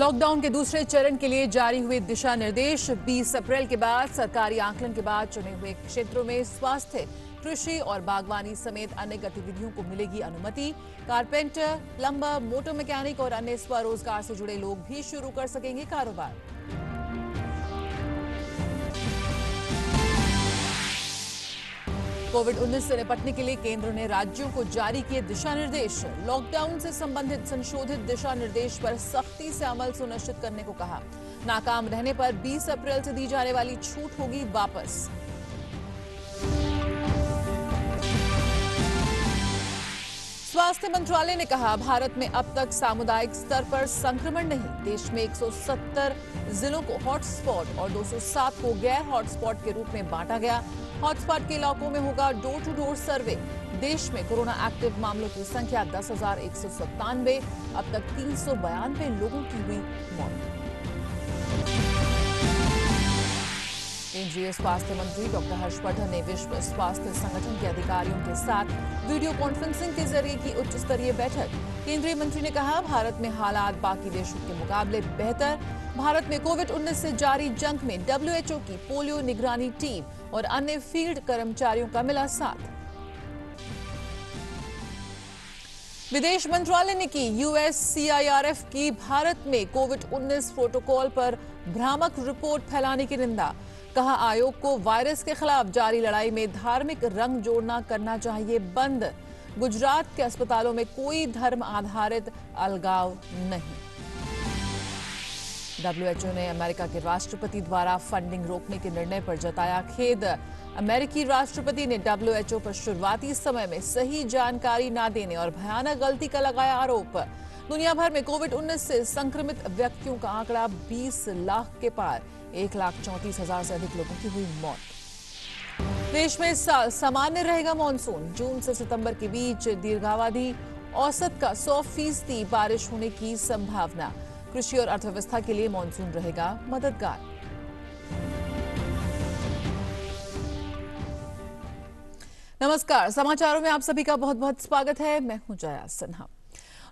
Lockdown के दूसरे चरण के लिए जारी हुए दिशा निर्देश 20 अप्रैल के बाद सरकारी आंकलन के बाद चुने हुए क्षेत्रों में स्वास्थ्य कृषि और बागवानी समेत अन्य गतिविधियों को मिलेगी अनुमति कारपेंटर प्लम्बर मोटर मैकेनिक और अन्य स्वरोजगार से जुड़े लोग भी शुरू कर सकेंगे कारोबार कोविड 19 से निपटने के लिए केंद्र ने राज्यों को जारी किए दिशा निर्देश लॉकडाउन से संबंधित संशोधित दिशा निर्देश पर सख्ती से अमल सुनिश्चित करने को कहा नाकाम रहने पर 20 अप्रैल से दी जाने वाली छूट होगी वापस स्वास्थ्य मंत्रालय ने कहा भारत में अब तक सामुदायिक स्तर पर संक्रमण नहीं देश में 170 जिलों को हॉटस्पॉट और 207 को गैर हॉटस्पॉट के रूप में बांटा गया हॉटस्पॉट के इलाकों में होगा डोर टू डोर सर्वे देश में कोरोना एक्टिव मामलों की संख्या दस अब तक तीन लोगों की हुई मौत केंद्रीय स्वास्थ्य मंत्री डॉक्टर हर्षवर्धन ने विश्व स्वास्थ्य संगठन के अधिकारियों के साथ वीडियो कॉन्फ्रेंसिंग के जरिए की उच्च स्तरीय बैठक केंद्रीय मंत्री ने कहा भारत में हालात बाकी देशों के मुकाबले बेहतर भारत में कोविड 19 से जारी जंग में डब्ल्यूएचओ की पोलियो निगरानी टीम और अन्य फील्ड कर्मचारियों का मिला साथ विदेश मंत्रालय ने की यूएस सीआईआरएफ की भारत में कोविड 19 प्रोटोकॉल पर भ्रामक रिपोर्ट फैलाने की निंदा कहा आयोग को वायरस के खिलाफ जारी लड़ाई में धार्मिक रंग जोड़ना करना चाहिए बंद गुजरात के अस्पतालों में कोई धर्म आधारित अलगाव नहीं डब्ल्यूएचओ ने अमेरिका के राष्ट्रपति द्वारा फंडिंग रोकने के निर्णय पर जताया खेद अमेरिकी राष्ट्रपति ने डब्ल्यूएचओ पर शुरुआती समय में सही जानकारी न देने और भयानक गलती का लगाया आरोप दुनिया भर में कोविड 19 से संक्रमित व्यक्तियों का आंकड़ा 20 लाख के पार एक लाख चौंतीस हजार से अधिक लोगों की हुई मौत देश में सामान्य रहेगा मानसून जून से सितंबर के बीच दीर्घावधि औसत का 100 फीसदी बारिश होने की संभावना कृषि और अर्थव्यवस्था के लिए मानसून रहेगा मददगार नमस्कार समाचारों में आप सभी का बहुत बहुत स्वागत है मैं हूं जया सिन्हा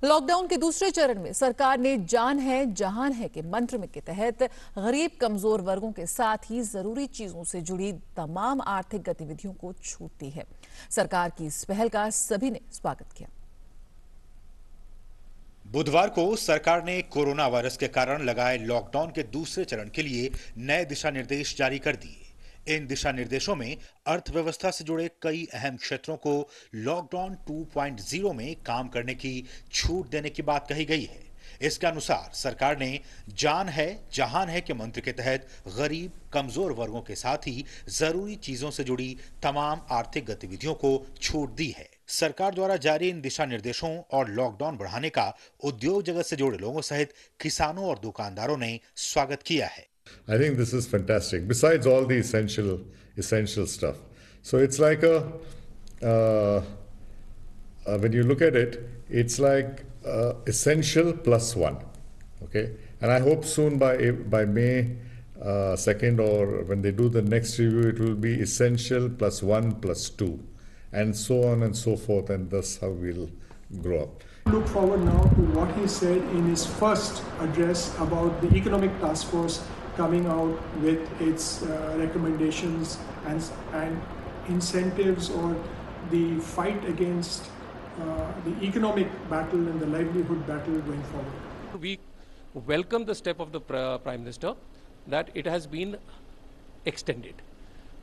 लॉकडाउन के दूसरे चरण में सरकार ने जान है जहान है के मंत्र में के तहत गरीब कमजोर वर्गों के साथ ही जरूरी चीजों से जुड़ी तमाम आर्थिक गतिविधियों को छूट दी है सरकार की इस पहल का सभी ने स्वागत किया बुधवार को सरकार ने कोरोना वायरस के कारण लगाए लॉकडाउन के दूसरे चरण के लिए नए दिशा निर्देश जारी कर दिए इन दिशा निर्देशों में अर्थव्यवस्था से जुड़े कई अहम क्षेत्रों को लॉकडाउन 2.0 में काम करने की छूट देने की बात कही गई है इसके अनुसार सरकार ने जान है जहान है के मंत्र के तहत गरीब कमजोर वर्गों के साथ ही जरूरी चीजों से जुड़ी तमाम आर्थिक गतिविधियों को छूट दी है सरकार द्वारा जारी इन दिशा निर्देशों और लॉकडाउन बढ़ाने का उद्योग जगत से जुड़े लोगों सहित किसानों और दुकानदारों ने स्वागत किया है I think this is fantastic. Besides all the essential essential stuff, so it's like a uh, uh, when you look at it, it's like uh, essential plus one. Okay, and I hope soon by by May uh, second or when they do the next review, it will be essential plus one plus two, and so on and so forth, and thus how we'll grow up look forward now to what he said in his first address about the economic task force coming out with its uh, recommendations and, and incentives or the fight against uh, the economic battle and the livelihood battle going forward. We welcome the step of the Prime Minister that it has been extended.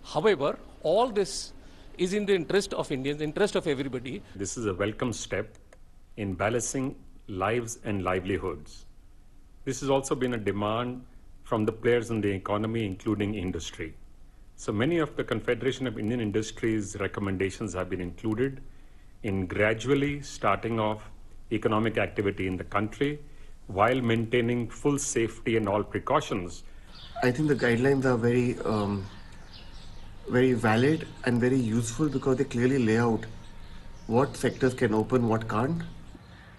However, all this is in the interest of Indians, interest of everybody. This is a welcome step in balancing lives and livelihoods. This has also been a demand from the players in the economy, including industry. So many of the Confederation of Indian Industries recommendations have been included in gradually starting off economic activity in the country while maintaining full safety and all precautions. I think the guidelines are very, um, very valid and very useful because they clearly lay out what sectors can open, what can't.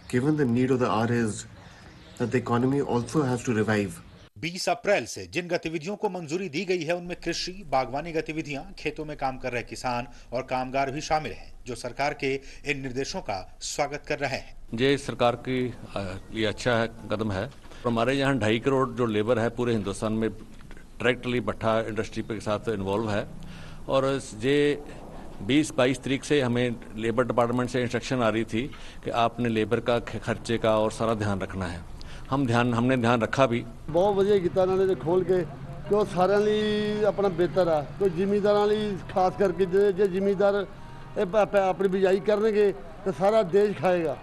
Given the need of the hour is that the economy also has to revive 20 अप्रैल से जिन गतिविधियों को मंजूरी दी गई है उनमें कृषि बागवानी गतिविधियां खेतों में काम कर रहे किसान और कामगार भी शामिल हैं जो सरकार के इन निर्देशों का स्वागत कर रहे हैं ये सरकार की लिए अच्छा है कदम है हमारे यहाँ ढाई करोड़ जो लेबर है पूरे हिंदुस्तान में डायरेक्टली भट्ठा इंडस्ट्री के साथ इन्वॉल्व है और ये बीस बाईस तरीक से हमें लेबर डिपार्टमेंट से इंस्ट्रक्शन आ रही थी कि आपने लेबर का खर्चे का और सारा ध्यान रखना है हम ध्यान हमने ध्यान रखा भी बहुत वजिए गीता ਇਹਨਾਂ ਨੇ ਖੋਲ ਕੇ ਕਿ ਉਹ ਸਾਰਿਆਂ ਲਈ ਆਪਣਾ ਬਿਹਤਰ ਆ ਕੋਈ ਜ਼ਿਮੀਂਦਾਰਾਂ अपनी बिजाई करेंगे तो सारा देश खाएगा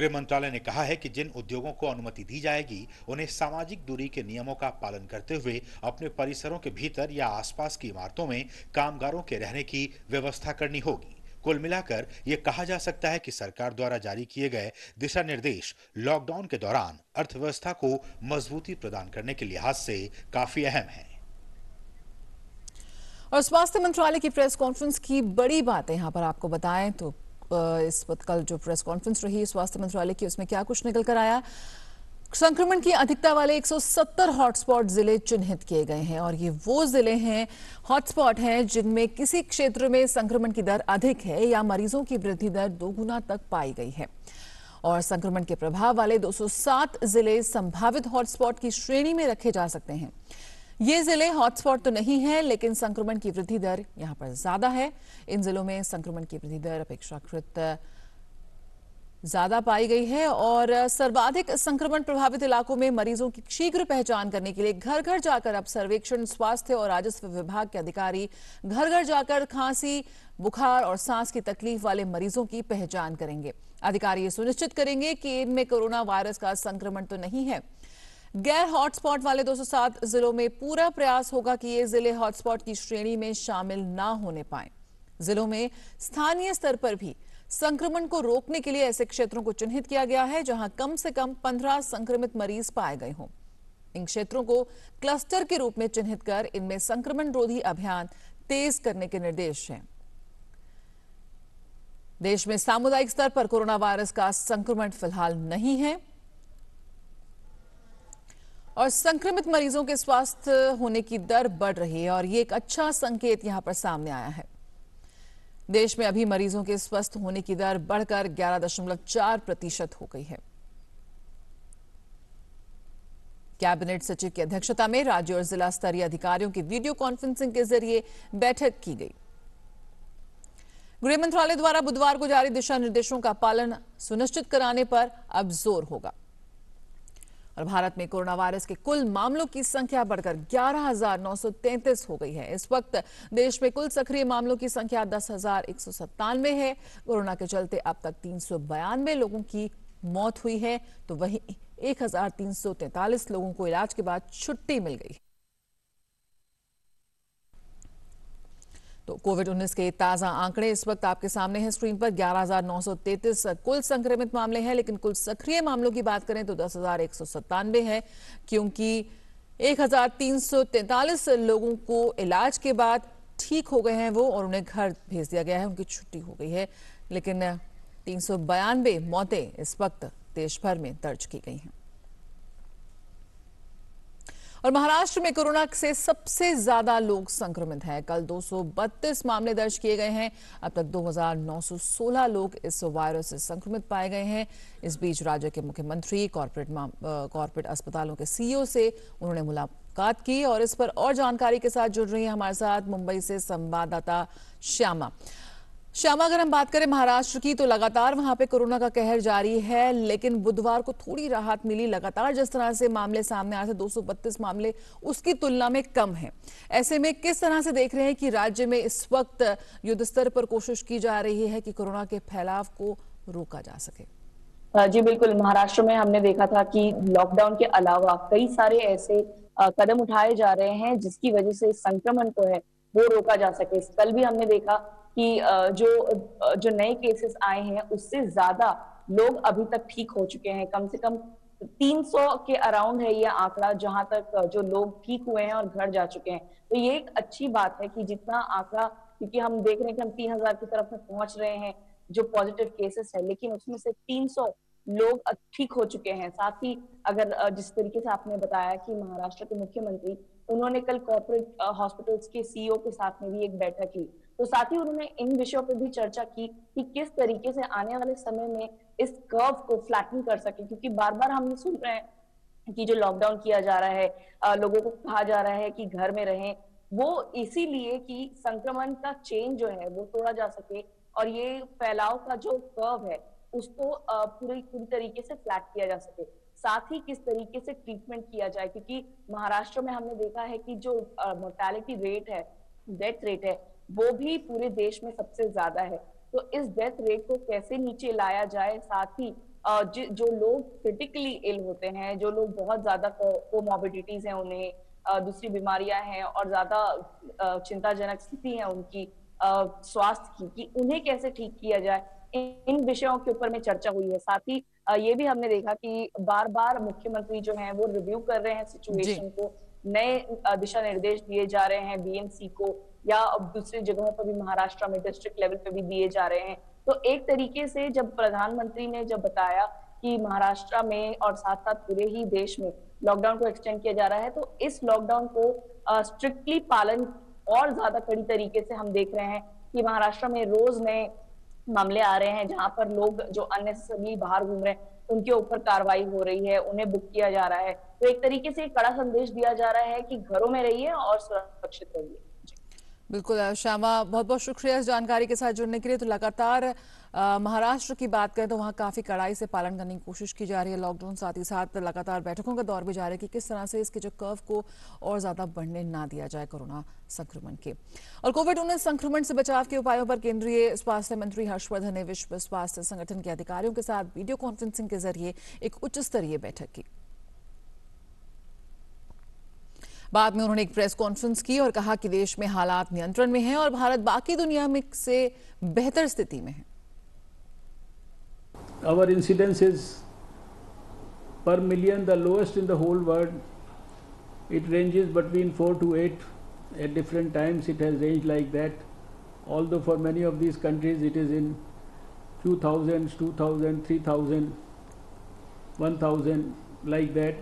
गृह मंत्रालय ने कहा है कि जिन उद्योगों को अनुमति दी जाएगी उन्हें सामाजिक दूरी के नियमों का पालन करते हुए अपने परिसरों के भीतर या आसपास की इमारतों में कामगारों के रहने की व्यवस्था करनी होगी कुल मिलाकर ये कहा जा सकता है कि सरकार द्वारा जारी किए गए दिशा निर्देश लॉकडाउन के दौरान अर्थव्यवस्था को मजबूती प्रदान करने के लिहाज से काफी अहम है और स्वास्थ्य मंत्रालय की प्रेस कॉन्फ्रेंस की बड़ी बातें यहाँ पर आपको बताएं तो इस कल जो प्रेस कॉन्फ्रेंस रही स्वास्थ्य मंत्रालय की उसमें क्या कुछ निकल कर आया संक्रमण की अधिकता वाले 170 हॉटस्पॉट जिले चिन्हित किए गए हैं और ये वो जिले हैं हॉटस्पॉट हैं जिनमें किसी क्षेत्र में संक्रमण की दर अधिक है या मरीजों की वृद्धि दर दोगुना तक पाई गई है और संक्रमण के प्रभाव वाले 207 जिले संभावित हॉटस्पॉट की श्रेणी में रखे जा सकते हैं ये जिले हॉटस्पॉट तो नहीं है लेकिन संक्रमण की वृद्धि दर यहाँ पर ज्यादा है इन जिलों में संक्रमण की वृद्धि दर अपेक्षाकृत ज्यादा पाई गई है और सर्वाधिक संक्रमण प्रभावित इलाकों में मरीजों की शीघ्र पहचान करने के लिए घर घर जाकर अब सर्वेक्षण स्वास्थ्य और राजस्व विभाग के अधिकारी घर घर जाकर खांसी बुखार और सांस की तकलीफ वाले मरीजों की पहचान करेंगे अधिकारी ये सुनिश्चित करेंगे कि इनमें कोरोना वायरस का संक्रमण तो नहीं है गैर हॉटस्पॉट वाले 207 जिलों में पूरा प्रयास होगा कि ये जिले हॉटस्पॉट की श्रेणी में शामिल ना होने पाए जिलों में स्थानीय स्तर पर भी संक्रमण को रोकने के लिए ऐसे क्षेत्रों को चिन्हित किया गया है जहां कम से कम पंद्रह संक्रमित मरीज पाए गए हों इन क्षेत्रों को क्लस्टर के रूप में चिन्हित कर इनमें संक्रमण रोधी अभियान तेज करने के निर्देश हैं देश में सामुदायिक स्तर पर कोरोना वायरस का संक्रमण फिलहाल नहीं है और संक्रमित मरीजों के स्वास्थ्य होने की दर बढ़ रही है और ये एक अच्छा संकेत यहां पर सामने आया है देश में अभी मरीजों के स्वस्थ होने की दर बढ़कर 11.4 प्रतिशत हो गई है कैबिनेट सचिव की अध्यक्षता में राज्य और जिला स्तरीय अधिकारियों की वीडियो कॉन्फ्रेंसिंग के जरिए बैठक की गई गृह मंत्रालय द्वारा बुधवार को जारी दिशा निर्देशों का पालन सुनिश्चित कराने पर अब जोर होगा और भारत में कोरोना वायरस के कुल मामलों की संख्या बढ़कर 11,933 हो गई है इस वक्त देश में कुल सक्रिय मामलों की संख्या दस है कोरोना के चलते अब तक तीन लोगों की मौत हुई है तो वहीं तैतालीस लोगों को इलाज के बाद छुट्टी मिल गई तो कोविड 19 के ताज़ा आंकड़े इस वक्त आपके सामने हैं स्क्रीन पर 11,933 कुल संक्रमित मामले हैं लेकिन कुल सक्रिय मामलों की बात करें तो दस है क्योंकि एक लोगों को इलाज के बाद ठीक हो गए हैं वो और उन्हें घर भेज दिया गया है उनकी छुट्टी हो गई है लेकिन तीन मौतें इस वक्त देश भर में दर्ज की गई हैं और महाराष्ट्र में कोरोना से सबसे ज्यादा लोग संक्रमित हैं कल दो मामले दर्ज किए गए हैं अब तक 2,916 लोग इस वायरस से संक्रमित पाए गए हैं इस बीच राज्य के मुख्यमंत्री कॉरपोरेट कॉरपोरेट अस्पतालों के सीईओ से उन्होंने मुलाकात की और इस पर और जानकारी के साथ जुड़ रही है हमारे साथ मुंबई से संवाददाता श्यामा श्यामा अगर हम बात करें महाराष्ट्र की तो लगातार वहां पे कोरोना का कहर जारी है लेकिन बुधवार को थोड़ी राहत मिली लगातार जिस तरह से मामले सामने आए थे बत्तीस मामले उसकी तुलना में कम है ऐसे में किस तरह से देख रहे हैं कि राज्य में इस वक्त युद्ध स्तर पर कोशिश की जा रही है कि कोरोना के फैलाव को रोका जा सके जी बिल्कुल महाराष्ट्र में हमने देखा था कि लॉकडाउन के अलावा कई सारे ऐसे कदम उठाए जा रहे हैं जिसकी वजह से संक्रमण को है वो रोका जा सके कल भी हमने देखा कि जो जो नए केसेस आए हैं उससे ज्यादा लोग अभी तक ठीक हो चुके हैं कम से कम 300 के अराउंड है ये आंकड़ा जहां तक जो लोग ठीक हुए हैं और घर जा चुके हैं तो ये एक अच्छी बात है कि जितना आंकड़ा क्योंकि हम देख रहे हैं कि हम 3000 की तरफ में पहुंच रहे हैं जो पॉजिटिव केसेस है लेकिन उसमें से 300 लोग ठीक हो चुके हैं साथ ही अगर जिस तरीके से आपने बताया कि महाराष्ट्र के मुख्यमंत्री उन्होंने कल कॉर्पोरेट हॉस्पिटल्स के सीईओ e के साथ में भी एक बैठक की तो साथ ही उन्होंने इन विषयों पर भी चर्चा की कि किस तरीके से आने वाले समय में इस कर्व को फ्लैटन कर सके क्योंकि बार बार हम सुन रहे हैं कि जो लॉकडाउन किया जा रहा है लोगों को कहा जा रहा है कि घर में रहें वो इसीलिए कि संक्रमण का चेन जो है वो तोड़ा जा सके और ये फैलाव का जो कर्व है उसको पूरी पूरी तरीके से फ्लैट किया जा सके साथ ही किस तरीके से ट्रीटमेंट किया जाए क्योंकि महाराष्ट्र में हमने देखा है कि जो मोर्टेलिटी रेट है डेथ रेट है वो भी पूरे देश में सबसे ज्यादा है तो इस डेथ रेट को कैसे नीचे लाया जाए साथ ही जो लोग क्रिटिकली इल होते हैं जो लोग बहुत ज्यादा कोमोबिडिटीज हैं उन्हें दूसरी बीमारियां हैं और ज्यादा चिंताजनक स्थिति है उनकी स्वास्थ्य की कि उन्हें कैसे ठीक किया जाए इन विषयों के ऊपर में चर्चा हुई है साथ ही ये भी हमने देखा कि बार बार मुख्यमंत्री जो है वो रिव्यू कर रहे हैं सिचुएशन को नए दिशा निर्देश दिए जा रहे हैं बीएमसी को या अब दूसरी जगहों पर भी महाराष्ट्र में डिस्ट्रिक्ट लेवल पर भी दिए जा रहे हैं तो एक तरीके से जब प्रधानमंत्री ने जब बताया कि महाराष्ट्र में और साथ साथ पूरे ही देश में लॉकडाउन को एक्सटेंड किया जा रहा है तो इस लॉकडाउन को स्ट्रिक्टली पालन और ज्यादा कड़ी तरीके से हम देख रहे हैं कि महाराष्ट्र में रोज नए मामले आ रहे हैं जहां पर लोग जो सभी बाहर घूम रहे हैं उनके ऊपर कार्रवाई हो रही है उन्हें बुक किया जा रहा है तो एक तरीके से कड़ा संदेश दिया जा रहा है कि घरों में रहिए और सुरक्षित रहिए बिल्कुल श्यामा बहुत बहुत शुक्रिया इस जानकारी के साथ जुड़ने के लिए तो लगातार महाराष्ट्र की बात करें तो वहाँ काफ़ी कड़ाई से पालन करने की कोशिश की जा रही है लॉकडाउन साथ ही साथ लगातार बैठकों का दौर भी जा रहा है कि किस तरह से इसके जो कर्व को और ज़्यादा बढ़ने ना दिया जाए कोरोना संक्रमण के और कोविड उन्नीस संक्रमण से बचाव के उपायों पर केंद्रीय स्वास्थ्य मंत्री हर्षवर्धन ने विश्व स्वास्थ्य संगठन के अधिकारियों के साथ वीडियो कॉन्फ्रेंसिंग के जरिए एक उच्च स्तरीय बैठक की बाद में उन्होंने एक प्रेस कॉन्फ्रेंस की और कहा कि देश में हालात नियंत्रण में हैं और भारत बाकी दुनिया में से बेहतर स्थिति में है our incidence is per million the lowest in the whole world. It ranges between 4 to 8. At different times it has ranged like that. Although for many of these countries it is in 2000, 2000, 3000, 1000 like that.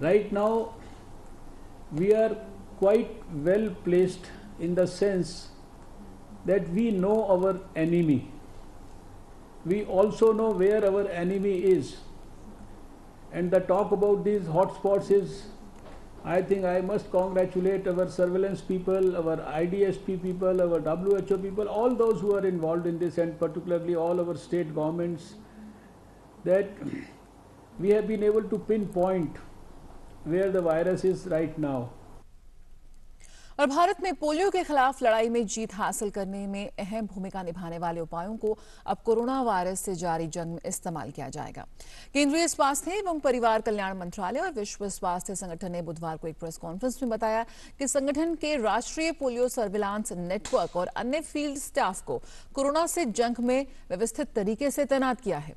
Right now we are quite well placed in the sense that we know our enemy we also know where our enemy is. And the talk about these hotspots is, I think I must congratulate our surveillance people, our IDSP people, our WHO people, all those who are involved in this and particularly all our state governments that we have been able to pinpoint where the virus is right now. और भारत में polio के खिलाफ लड़ाई में जीत हासिल करने में अहम भूमिका निभाने वाले उपायों को अब कोरोना वायरस से जारी जंग में इस्तेमाल किया जाएगा केंद्रीय स्वास्थ्य एवं परिवार कल्याण मंत्रालय और विश्व स्वास्थ्य संगठन ने बुधवार को एक प्रेस कॉन्फ्रेंस में बताया कि संगठन के राष्ट्रीय पोलियो सर्विलांस नेटवर्क और अन्य फील्ड स्टाफ को कोरोना से जंग में व्यवस्थित तरीके से तैनात किया है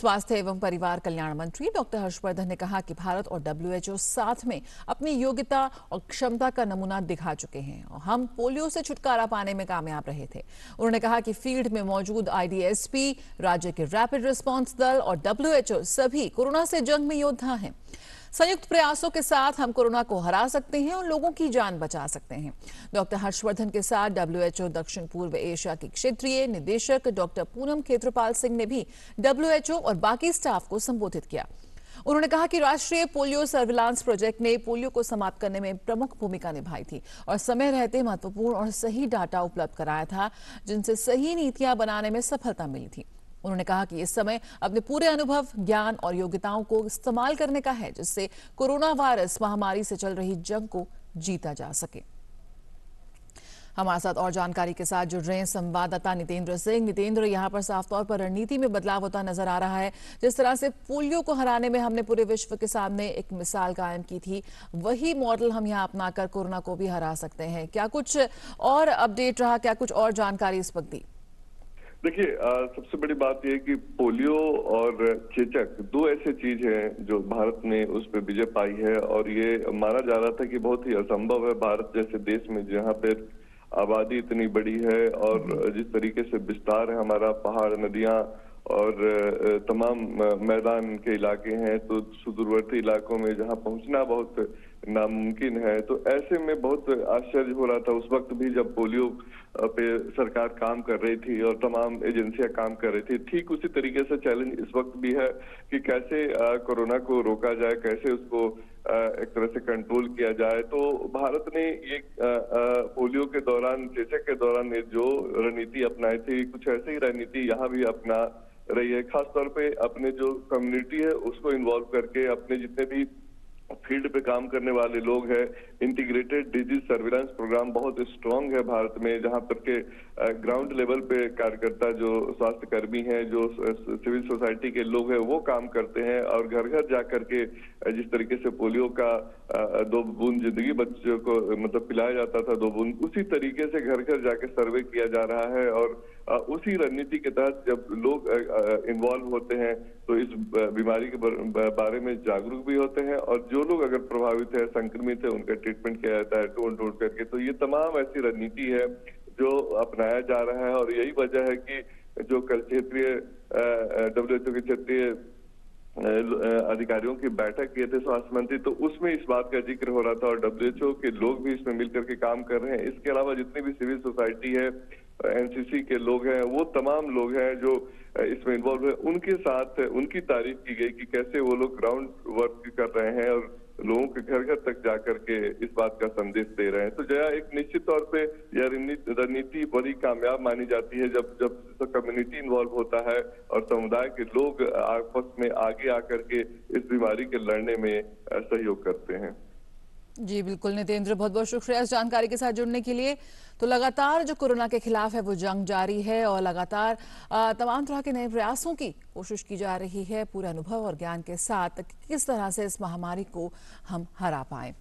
स्वास्थ्य एवं परिवार कल्याण मंत्री डॉक्टर हर्षवर्धन ने कहा कि भारत और डब्ल्यूएचओ साथ में अपनी योग्यता और क्षमता का नमूना दिखा चुके हैं और हम पोलियो से छुटकारा पाने में कामयाब रहे थे उन्होंने कहा कि फील्ड में मौजूद आईडीएसपी राज्य के रैपिड रिस्पॉन्स दल और डब्ल्यूएचओ सभी कोरोना से जंग में योद्धा हैं संयुक्त प्रयासों के साथ हम कोरोना को हरा सकते हैं और लोगों की जान बचा सकते हैं डॉक्टर हर्षवर्धन के साथ डब्ल्यूएचओ दक्षिण पूर्व एशिया के क्षेत्रीय निदेशक डॉक्टर पूनम खेत्रपाल सिंह ने भी डब्ल्यूएचओ और बाकी स्टाफ को संबोधित किया उन्होंने कहा कि राष्ट्रीय पोलियो सर्विलांस प्रोजेक्ट ने पोलियो को समाप्त करने में प्रमुख भूमिका निभाई थी और समय रहते महत्वपूर्ण और सही डाटा उपलब्ध कराया था जिनसे सही नीतियां बनाने में सफलता मिली थी उन्होंने कहा कि इस समय अपने पूरे अनुभव ज्ञान और योग्यताओं को इस्तेमाल करने का है जिससे कोरोना वायरस महामारी से चल रही जंग को जीता जा सके हमारे साथ और जानकारी के साथ जुड़ रहे हैं संवाददाता नितेंद्र सिंह नितेंद्र यहां पर साफ तौर पर रणनीति में बदलाव होता नजर आ रहा है जिस तरह से पोलियो को हराने में हमने पूरे विश्व के सामने एक मिसाल कायम की थी वही मॉडल हम यहां अपनाकर कोरोना को भी हरा सकते हैं क्या कुछ और अपडेट रहा क्या कुछ और जानकारी इस वक्त दी देखिए सबसे बड़ी बात यह कि पोलियो और चेचक दो ऐसे चीज हैं जो भारत ने उस पर विजय पाई है और ये माना जा रहा था कि बहुत ही असंभव है भारत जैसे देश में जहाँ पर आबादी इतनी बड़ी है और हम्म। जिस तरीके से विस्तार है हमारा पहाड़ नदियां और तमाम मैदान के इलाके हैं तो सुदूरवर्ती इलाकों में जहां पहुंचना बहुत नामुमकिन है तो ऐसे में बहुत आश्चर्य हो रहा था उस वक्त भी जब पोलियो पे सरकार काम कर रही थी और तमाम एजेंसियां काम कर रही थी ठीक उसी तरीके से चैलेंज इस वक्त भी है कि कैसे कोरोना को रोका जाए कैसे उसको एक तरह से कंट्रोल किया जाए तो भारत ने ये पोलियो के दौरान चेचक के दौरान जो रणनीति अपनाई थी कुछ ऐसी ही रणनीति यहाँ भी अपना रही है खासतौर पे अपने जो कम्युनिटी है उसको इन्वॉल्व करके अपने जितने भी फील्ड पे काम करने वाले लोग हैं इंटीग्रेटेड डिजीज सर्विलांस प्रोग्राम बहुत स्ट्रांग है भारत में जहां पर के ग्राउंड लेवल पे कार्यकर्ता जो स्वास्थ्य कर्मी है जो सिविल सोसाइटी के लोग हैं वो काम करते हैं और घर घर जा करके जिस तरीके से पोलियो का दो बूंद जिंदगी बच्चों को मतलब पिलाया जाता था दो बूंद उसी तरीके से घर घर जाके सर्वे किया जा रहा है और उसी रणनीति के तहत जब लोग इन्वॉल्व होते हैं तो इस बीमारी के बारे में जागरूक भी होते हैं और जो लोग अगर प्रभावित है संक्रमित है उनका ट्रीटमेंट किया जाता है टोल टोल करके तो ये तमाम ऐसी रणनीति है जो अपनाया जा रहा है और यही वजह है कि जो कल क्षेत्रीय डब्ल्यूएचओ के क्षेत्रीय अधिकारियों की बैठक किए थे स्वास्थ्य मंत्री तो उसमें इस बात का जिक्र हो रहा था और डब्ल्यूएचओ के लोग भी इसमें मिलकर के काम कर रहे हैं इसके अलावा जितनी भी सिविल सोसाइटी है एनसीसी के लोग हैं वो तमाम लोग हैं जो इसमें इन्वॉल्व है उनके साथ उनकी तारीफ की गई कि कैसे वो लोग ग्राउंड वर्क कर रहे हैं और लोगों के घर घर तक जाकर के इस बात का संदेश दे रहे हैं तो जया एक निश्चित तौर पे यह रणनीति बड़ी कामयाब मानी जाती है जब जब तो कम्युनिटी इन्वॉल्व होता है और समुदाय के लोग आपस में आगे आकर के इस बीमारी के लड़ने में सहयोग करते हैं जी बिल्कुल नितेंद्र बहुत बहुत शुक्रिया इस जानकारी के साथ जुड़ने के लिए तो लगातार जो कोरोना के खिलाफ है वो जंग जारी है और लगातार तमाम तरह के नए प्रयासों की कोशिश की जा रही है पूरे अनुभव और ज्ञान के साथ कि किस तरह से इस महामारी को हम हरा पाएं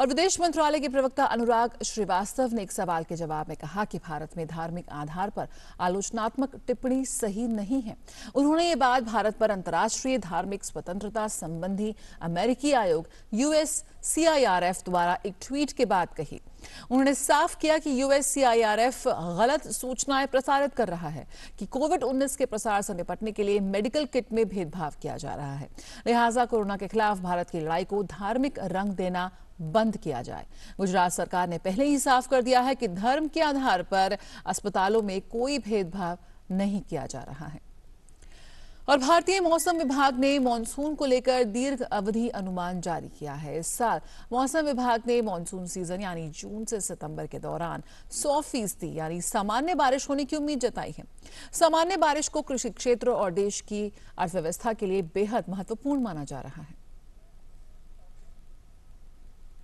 और विदेश मंत्रालय के प्रवक्ता अनुराग श्रीवास्तव ने एक सवाल के जवाब में कहा कि भारत में धार्मिक आधार पर आलोचनात्मक टिप्पणी सही नहीं है उन्होंने ये बात भारत पर अंतर्राष्ट्रीय धार्मिक स्वतंत्रता संबंधी अमेरिकी आयोग यूएस सीआईआरएफ द्वारा एक ट्वीट के बाद कही उन्होंने साफ किया कि यूएससीआईआरएफ गलत सूचनाएं प्रसारित कर रहा है कि कोविड 19 के प्रसार से निपटने के लिए मेडिकल किट में भेदभाव किया जा रहा है लिहाजा कोरोना के खिलाफ भारत की लड़ाई को धार्मिक रंग देना बंद किया जाए गुजरात सरकार ने पहले ही साफ कर दिया है कि धर्म के आधार पर अस्पतालों में कोई भेदभाव नहीं किया जा रहा है और भारतीय मौसम विभाग ने मॉनसून को लेकर दीर्घ अवधि अनुमान जारी किया है इस साल मौसम विभाग ने मॉनसून सीजन यानी जून से सितंबर के दौरान 100 फीसदी यानी सामान्य बारिश होने की उम्मीद जताई है सामान्य बारिश को कृषि क्षेत्र और देश की अर्थव्यवस्था के लिए बेहद महत्वपूर्ण माना जा रहा है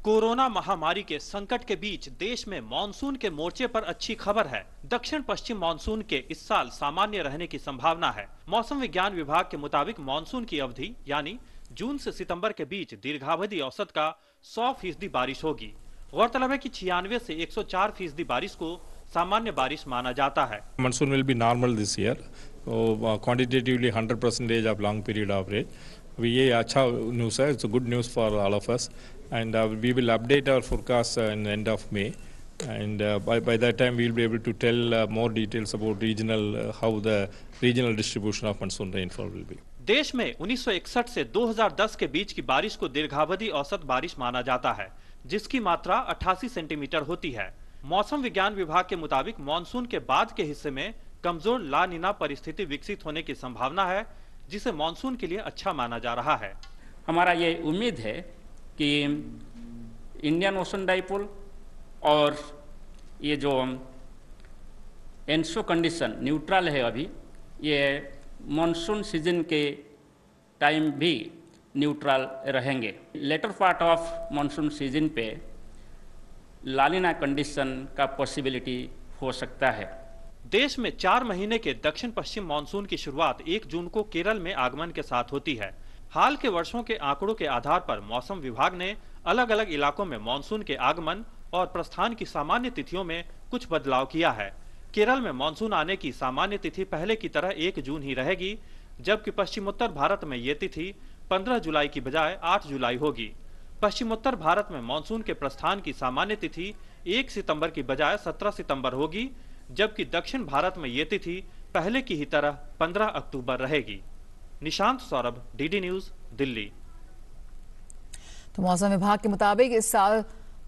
कोरोना महामारी के संकट के बीच देश में मानसून के मोर्चे पर अच्छी खबर है दक्षिण पश्चिम मानसून के इस साल सामान्य रहने की संभावना है मौसम विज्ञान विभाग के मुताबिक मानसून की अवधि यानी जून से सितंबर के बीच दीर्घावधि औसत का 100 फीसदी बारिश होगी गौरतलब है कि छियानवे से 104 फीसदी बारिश को सामान्य बारिश माना जाता है monsoon will be normal this year quantitatively hundred percentage of long period of rate ये अच्छा न्यूज़ है it's good news for all of us and uh, we will update our forecast uh, in the end of May. And uh, by, by that time, we'll be able to tell uh, more details about regional, uh, how the regional distribution of monsoon rainfall will be. देश में 1961 से 2010 के बीच की बारिश को दीर्घावधि औसत बारिश माना जाता है जिसकी मात्रा 88 सेंटीमीटर होती है मौसम विज्ञान विभाग के मुताबिक मानसून के बाद के हिस्से में कमजोर लानिना परिस्थिति विकसित होने की संभावना है जिसे मानसून के लिए अच्छा माना जा रहा है हमारा ये उम्मीद है कि इंडियन ओशन डाइपोल और ये जो एनसो कंडीशन न्यूट्रल है अभी ये मानसून सीजन के टाइम भी न्यूट्रल रहेंगे later part of monsoon season पे लालिना कंडीशन का पॉसिबिलिटी हो सकता है देश में चार महीने के दक्षिण पश्चिम मानसून की शुरुआत 1 जून को केरल में आगमन के साथ होती है हाल के वर्षों के आंकड़ों के आधार पर मौसम विभाग ने अलग अलग इलाकों में मानसून के आगमन और प्रस्थान की सामान्य तिथियों में कुछ बदलाव किया है केरल में मानसून आने की सामान्य तिथि पहले की तरह एक जून ही रहेगी जबकि पश्चिमोत्तर भारत में ये तिथि 15 जुलाई की बजाय 8 जुलाई होगी पश्चिमोत्तर भारत में मानसून के प्रस्थान की सामान्य तिथि 1 सितंबर की बजाय 17 सितंबर होगी जबकि दक्षिण भारत में ये तिथि पहले की ही तरह 15 अक्टूबर रहेगी निशांत सौरभ डीडी न्यूज दिल्ली तो मौसम विभाग के मुताबिक इस साल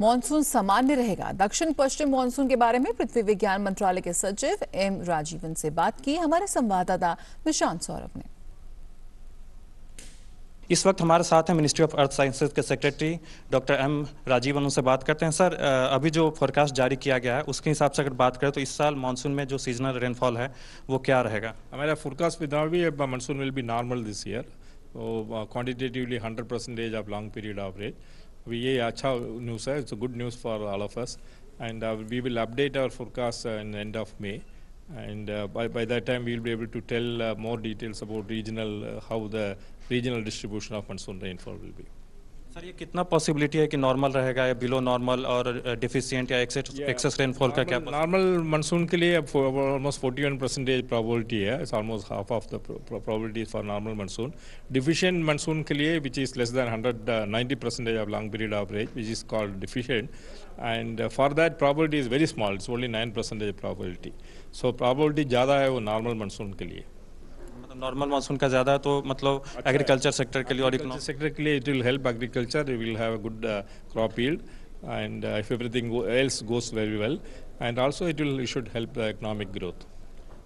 मानसून सामान्य रहेगा दक्षिण पश्चिम मानसून के बारे में पृथ्वी विज्ञान मंत्रालय के सचिव एम राजीवन से बात की हमारे संवाददाता निशांत सौरभ ने इस वक्त हमारे साथ हैं मिनिस्ट्री ऑफ अर्थ साइंसेज के सेक्रेटरी डॉक्टर एम राजीवन उनसे बात करते हैं सर अभी जो फोरकास्ट जारी किया गया है उसके हिसाब से अगर बात करें तो इस साल मानसून में जो सीजनल रेनफॉल है वो क्या रहेगा हमारा फोरकास्ट विद भी monsoon will be normal this year तो quantitatively hundred percentage of long period average ये अच्छा न्यूज़ है it's good news for all of us and we will update our forecast in end of May And uh, by, by that time, we will be able to tell uh, more details about regional, uh, how the regional distribution of monsoon rainfall will be sir ये कितना possibility है कि normal रहेगा या below normal और deficient या excess rainfall का क्या नॉर्मल मानसून के लिए अब almost forty one percentage probability है it's almost half of the probability for normal monsoon deficient monsoon के लिए which is less than hundred ninety percentage of long period average which is called deficient and for that probability is very small it's only nine percentage probability so probability ज़्यादा है वो normal monsoon के लिए normal monsoon का ज़्यादा तो मतलब agriculture अच्छा। सेक्टर के लिए और इकोनॉमिक सेक्टर के लिए it will help agriculture will have a good crop yield and if everything else goes very well and also it will it will it should help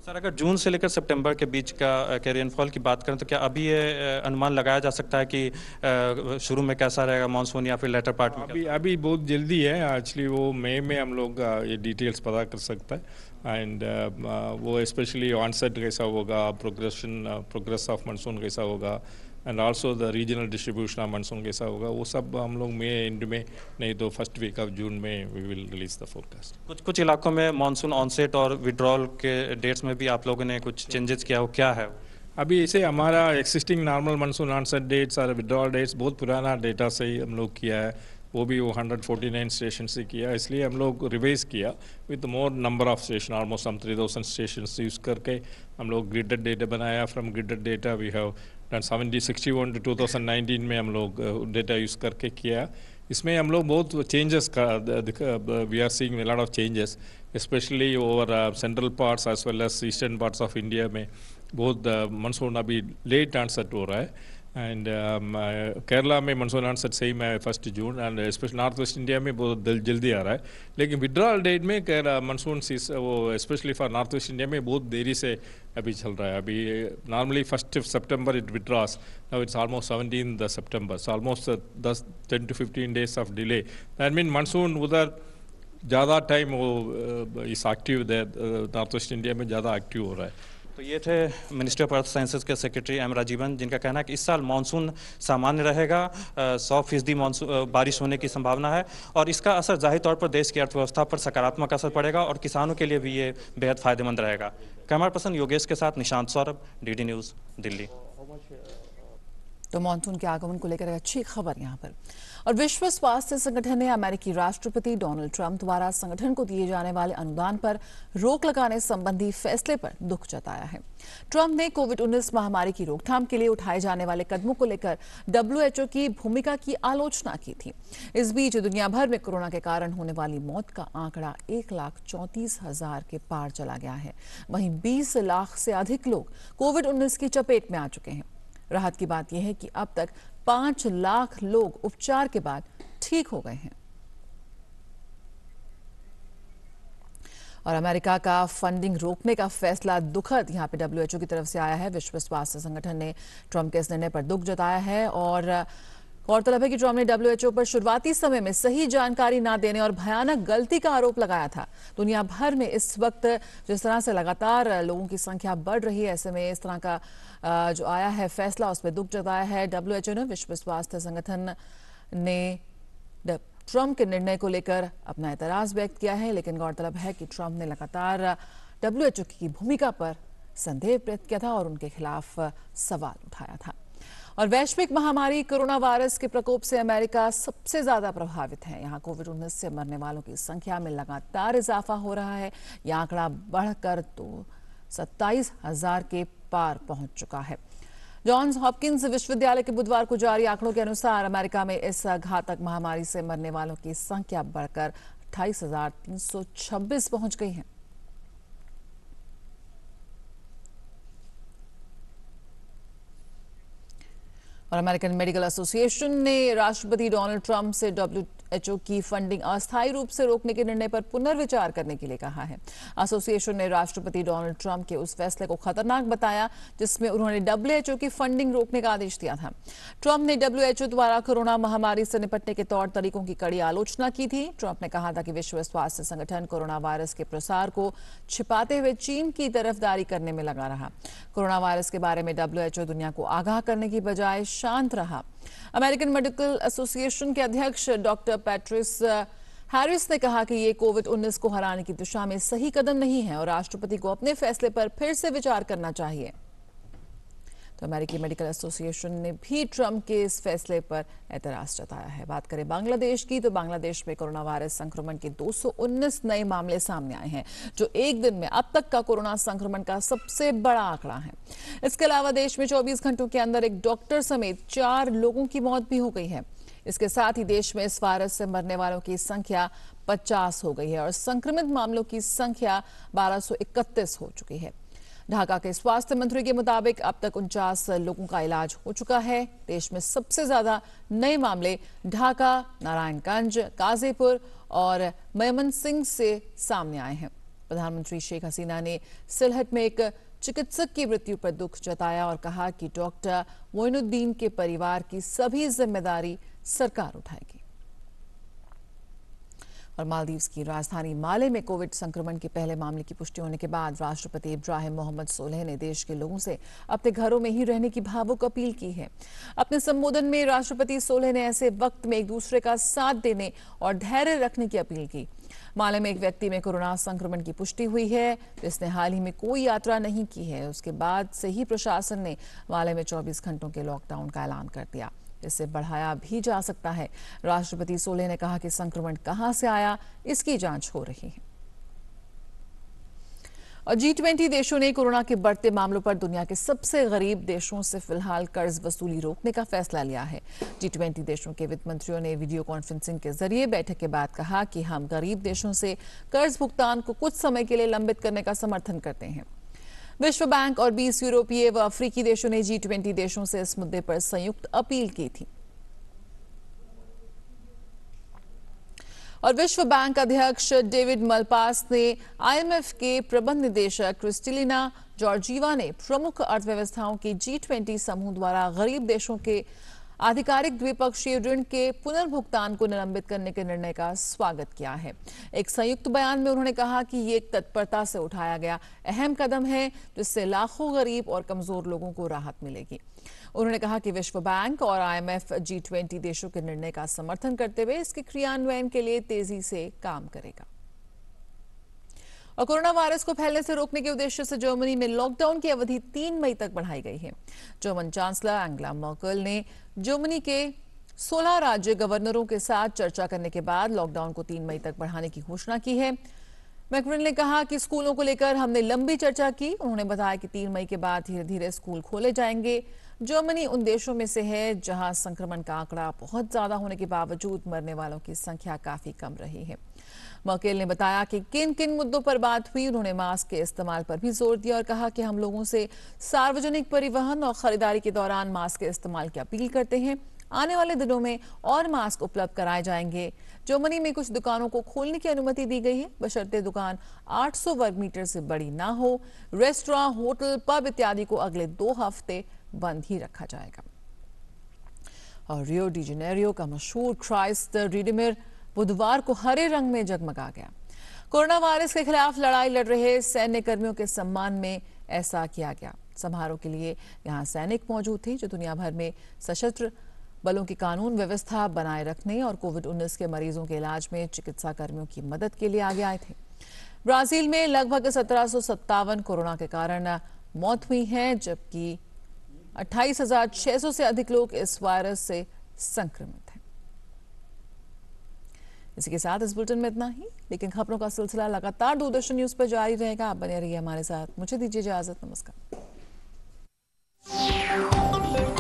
sir अगर जून से लेकर सितंबर के बीच का uh, के रेनफॉल की बात करें तो क्या अभी ये uh, अनुमान लगाया जा सकता है कि uh, शुरू में कैसा रहेगा मानसून या फिर लेटर पार्ट में अभी अभी बहुत जल्दी है एक्चुअली वो मई में हम लोग ये डिटेल्स पता कर सकता है एंड um, uh, वो स्पेशली ऑनसेट कैसा होगा प्रोग्रेशन प्रोग्रेस ऑफ मानसून कैसा होगा and also the regional distribution of monsoon कैसा होगा वो सब हम लोग मई एंड में नहीं तो फर्स्ट वीक ऑफ जून में we will release the forecast कुछ कुछ इलाकों में मानसून ऑनसेट और विड्रॉल के डेट्स में भी आप लोगों ने कुछ चेंजेस किया हो क्या है अभी ऐसे हमारा existing normal monsoon onset dates और विड्रॉल डेट्स बहुत पुराना डेटा से ही हम लोग किया है वो भी वो 149 स्टेशन से किया इसलिए हम लोग रिवाइज किया with more number of station almost हम थ्री थाउजेंड स्टेशन यूज़ करके हम लोग ग्रिडेड डेटा बनाया from gridded data we have done seventy sixty one to two में हम लोग डेटा uh, यूज़ करके किया इसमें हम लोग बहुत चेंजेस का we are seeing lot of changes specially over central parts as well as eastern parts of India में बहुत मानसून uh, अभी लेट आंसर हो रहा है And um, uh, Kerala में मानसून आना सच सही में first June and special north west India में बहुत जल जल्दी आ रहा है लेकिन विड्रॉल डेट में केरला मानसून वो specially for north west India में बहुत देरी से अभी चल रहा है अभी normally first September it withdraws now it's almost seventeen the September so almost दस ten to fifteen days of delay that mean monsoon उधर ज़्यादा टाइम वो uh, इस एक्टिव नॉर्थ वेस्ट इंडिया में ज़्यादा एक्टिव हो रहा है तो ये थे मिनिस्ट्री ऑफ अर्थ साइंसेज के सेक्रेटरी एम राजीवन जिनका कहना है कि इस साल मानसून सामान्य रहेगा सौ फीसदी मानसून बारिश होने की संभावना है और इसका असर जाहिर तौर पर देश की अर्थव्यवस्था पर सकारात्मक असर पड़ेगा और किसानों के लिए भी ये बेहद फायदेमंद रहेगा कैमरा पर्सन योगेश के साथ निशांत सौरभ डी न्यूज़ दिल्ली तो मानसून के आगमन को लेकर अच्छी खबर यहाँ पर और विश्व स्वास्थ्य संगठन ने अमेरिकी राष्ट्रपति डोनाल्ड ट्रंप द्वारा संगठन को दिए जाने वाले अनुदान पर रोक लगाने संबंधी फैसले पर दुख जताया है ट्रंप ने कोविड उन्नीस महामारी की रोकथाम के लिए उठाए जाने वाले कदमों को लेकर डब्ल्यूएचओ की भूमिका की आलोचना की थी इस बीच दुनिया भर में कोरोना के कारण होने वाली मौत का आंकड़ा एक लाख चौंतीस हजार के पार चला गया है वहीं बीस लाख से अधिक लोग कोविड उन्नीस की चपेट में आ चुके हैं राहत की बात यह है कि अब तक पांच लाख लोग उपचार के बाद ठीक हो गए हैं और अमेरिका का फंडिंग रोकने का फैसला दुखद यहां पे डब्ल्यूएचओ की तरफ से आया है विश्व स्वास्थ्य संगठन ने ट्रंप के इस निर्णय पर दुख जताया है और गौरतलब है कि ट्रम्प ने डब्ल्यूएचओ पर शुरुआती समय में सही जानकारी ना देने और भयानक गलती का आरोप लगाया था दुनिया भर में इस वक्त जिस तरह से लगातार लोगों की संख्या बढ़ रही है ऐसे में इस तरह का जो आया है फैसला उस पर दुख जताया है डब्ल्यूएचओ ने विश्व स्वास्थ्य संगठन ने ट्रम्प के निर्णय को लेकर अपना एतराज व्यक्त किया है लेकिन गौरतलब है कि ट्रम्प ने लगातार डब्ल्यूएचओ की भूमिका पर संदेह व्यक्त किया था और उनके खिलाफ सवाल उठाया था और वैश्विक महामारी कोरोना वायरस के प्रकोप से अमेरिका सबसे ज्यादा प्रभावित है यहाँ कोविड उन्नीस से मरने वालों की संख्या में लगातार इजाफा हो रहा है यह आंकड़ा बढ़कर तो सत्ताईस हजार के पार पहुंच चुका है जॉन्स हॉपकिंस विश्वविद्यालय के बुधवार को जारी आंकड़ों के अनुसार अमेरिका में इस घातक महामारी से मरने वालों की संख्या बढ़कर अट्ठाईस पहुंच गई है और अमेरिकन मेडिकल एसोसिएशन ने राष्ट्रपति डोनाल्ड ट्रंप से डब्ल्यू एचओ की फंडिंग अस्थायी रूप से रोकने के निर्णय पर पुनर्विचार करने के लिए कहा है एसोसिएशन ने राष्ट्रपति डोनाल्ड ट्रंप के उस फैसले को खतरनाक बताया जिसमें उन्होंने डब्ल्यूएचओ की फंडिंग रोकने का आदेश दिया था ट्रंप ने डब्ल्यूएचओ द्वारा कोरोना महामारी से निपटने के तौर तरीकों की कड़ी आलोचना की थी ट्रंप ने कहा था कि विश्व स्वास्थ्य संगठन कोरोना वायरस के प्रसार को छिपाते हुए चीन की तरफदारी करने में लगा रहा कोरोना वायरस के बारे में डब्ल्यूएचओ दुनिया को आगाह करने की बजाय शांत रहा अमेरिकन मेडिकल एसोसिएशन के अध्यक्ष डॉक्टर पैट्रिस हैरिस ने कहा कि ये कोविड 19 को हराने की दिशा में सही कदम नहीं है और राष्ट्रपति को अपने फैसले पर फिर से विचार करना चाहिए तो अमेरिकी मेडिकल एसोसिएशन ने भी ट्रंप के इस फैसले पर एतराज जताया है बात करें बांग्लादेश की तो बांग्लादेश में कोरोना वायरस संक्रमण के 219 नए मामले सामने आए हैं जो एक दिन में अब तक का कोरोना संक्रमण का सबसे बड़ा आंकड़ा है इसके अलावा देश में चौबीस घंटों के अंदर एक डॉक्टर समेत चार लोगों की मौत भी हो गई है इसके साथ ही देश में इस वायरस से मरने वालों की संख्या 50 हो गई है और संक्रमित मामलों की संख्या 1231 हो चुकी है ढाका के स्वास्थ्य मंत्री के मुताबिक अब तक उनचास लोगों का इलाज हो चुका है देश में सबसे ज्यादा नए मामले ढाका नारायणगंज काजीपुर और मयमन सिंह से सामने आए हैं प्रधानमंत्री शेख हसीना ने सिलहट में एक चिकित्सक की मृत्यु पर दुख जताया और कहा कि डॉक्टर मोइनुद्दीन के परिवार की सभी जिम्मेदारी सरकार उठाएगी और मालदीव्स की राजधानी माले में कोविड संक्रमण के पहले मामले की पुष्टि होने के बाद राष्ट्रपति इब्राहिम मोहम्मद सोलह ने देश के लोगों से अपने घरों में ही रहने की भावुक अपील की है अपने संबोधन में राष्ट्रपति सोलह ने ऐसे वक्त में एक दूसरे का साथ देने और धैर्य रखने की अपील की माले में एक व्यक्ति में कोरोना संक्रमण की पुष्टि हुई है जिसने हाल ही में कोई यात्रा नहीं की है उसके बाद से ही प्रशासन ने माले में 24 घंटों के लॉकडाउन का ऐलान कर दिया इसे बढ़ाया भी जा सकता है राष्ट्रपति सोले ने कहा कि संक्रमण कहां से आया इसकी जांच हो रही है और जी ट्वेंटी देशों ने कोरोना के बढ़ते मामलों पर दुनिया के सबसे गरीब देशों से फिलहाल कर्ज वसूली रोकने का फैसला लिया है जी ट्वेंटी देशों के वित्त मंत्रियों ने वीडियो कॉन्फ्रेंसिंग के जरिए बैठक के बाद कहा कि हम गरीब देशों से कर्ज भुगतान को कुछ समय के लिए लंबित करने का समर्थन करते हैं विश्व बैंक और 20 यूरोपीय व अफ्रीकी देशों ने जी ट्वेंटी देशों से इस मुद्दे पर संयुक्त अपील की थी और विश्व बैंक अध्यक्ष डेविड मलपास ने आईएमएफ के प्रबंध निदेशक क्रिस्टिलिना जॉर्जीवा ने प्रमुख अर्थव्यवस्थाओं के जी ट्वेंटी समूह द्वारा गरीब देशों के आधिकारिक द्विपक्षीय ऋण के पुनर्भुगतान को निलंबित करने के निर्णय का स्वागत किया है एक संयुक्त बयान में उन्होंने कहा कि ये तत्परता से उठाया गया अहम कदम है जिससे लाखों गरीब और कमजोर लोगों को राहत मिलेगी उन्होंने कहा कि विश्व बैंक और आईएमएफ जी देशों के निर्णय का समर्थन करते हुए इसके क्रियान्वयन के लिए तेजी से काम करेगा और कोरोना वायरस को फैलने से रोकने के उद्देश्य से जर्मनी में लॉकडाउन की अवधि तीन मई तक बढ़ाई गई है जर्मन चांसलर एंगला मर्कल ने जर्मनी के 16 राज्य गवर्नरों के साथ चर्चा करने के बाद लॉकडाउन को तीन मई तक बढ़ाने की घोषणा की है मैक्रिन ने कहा कि स्कूलों को लेकर हमने लंबी चर्चा की उन्होंने बताया कि तीन मई के बाद धीरे धीरे स्कूल खोले जाएंगे जर्मनी उन देशों में से है जहां संक्रमण का आंकड़ा बहुत ज्यादा होने के बावजूद मरने वालों की संख्या काफी कम रही है मकेल ने बताया कि किन किन मुद्दों पर बात हुई उन्होंने मास्क के इस्तेमाल पर भी जोर दिया और कहा कि हम लोगों से सार्वजनिक परिवहन और खरीदारी के दौरान मास्क के इस्तेमाल की अपील करते हैं आने वाले दिनों में और मास्क उपलब्ध कराए जाएंगे जर्मनी में कुछ दुकानों को खोलने की अनुमति दी गई है बशर्ते दुकान 800 वर्ग मीटर से बड़ी ना हो रेस्टोरेंट होटल पब इत्यादि को अगले दो हफ्ते बंद ही रखा जाएगा और रियो डिजेनेरियो का मशहूर क्राइस्ट रिडिमिर बुधवार को हरे रंग में जगमगा गया कोरोना वायरस के खिलाफ लड़ाई लड़ रहे सैन्य कर्मियों के सम्मान में ऐसा किया गया समारोह के लिए यहां सैनिक मौजूद थे जो दुनिया भर में सशस्त्र बलों की कानून व्यवस्था बनाए रखने और कोविड 19 के मरीजों के इलाज में चिकित्सा कर्मियों की मदद के लिए आगे आए थे ब्राजील में लगभग सत्रह कोरोना के कारण मौत हुई है जबकि 28,600 से अधिक लोग इस वायरस से संक्रमित इसी के साथ इस बुलेटिन में इतना ही लेकिन खबरों का सिलसिला लगातार दूरदर्शन न्यूज पर जारी रहेगा आप बने रहिए हमारे साथ मुझे दीजिए इजाजत नमस्कार